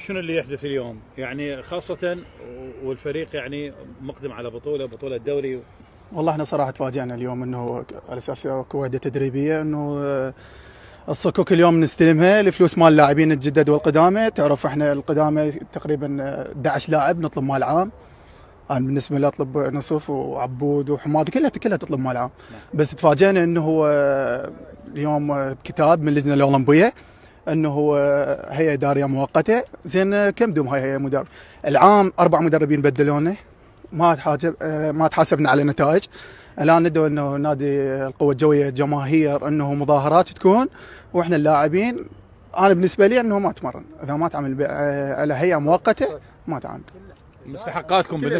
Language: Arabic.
شنو اللي يحدث اليوم؟ يعني خاصة والفريق يعني مقدم على بطولة بطولة دوري والله احنا صراحة تفاجئنا اليوم انه على اساس وحدة تدريبية انه الصكوك اليوم نستلمها الفلوس مال اللاعبين الجدد والقدامى تعرف احنا القدامى تقريبا 11 لاعب نطلب مال عام انا بالنسبه لي اطلب نصف وعبود وحماد كلها كلها تطلب مال عام نعم. بس تفاجئنا انه هو اليوم كتاب من اللجنه الاولمبيه انه هي اداريه مؤقته زين كم دوم هاي هي مدرب العام اربع مدربين بدلونا ما تحاسب ما تحاسبنا على نتائج الان ندوا انه نادي القوه الجويه جماهير انه مظاهرات تكون واحنا اللاعبين انا بالنسبه لي انه ما اتمرن اذا ما تعمل على هيئه مؤقته ما تعمل مستحقاتكم بالنسبه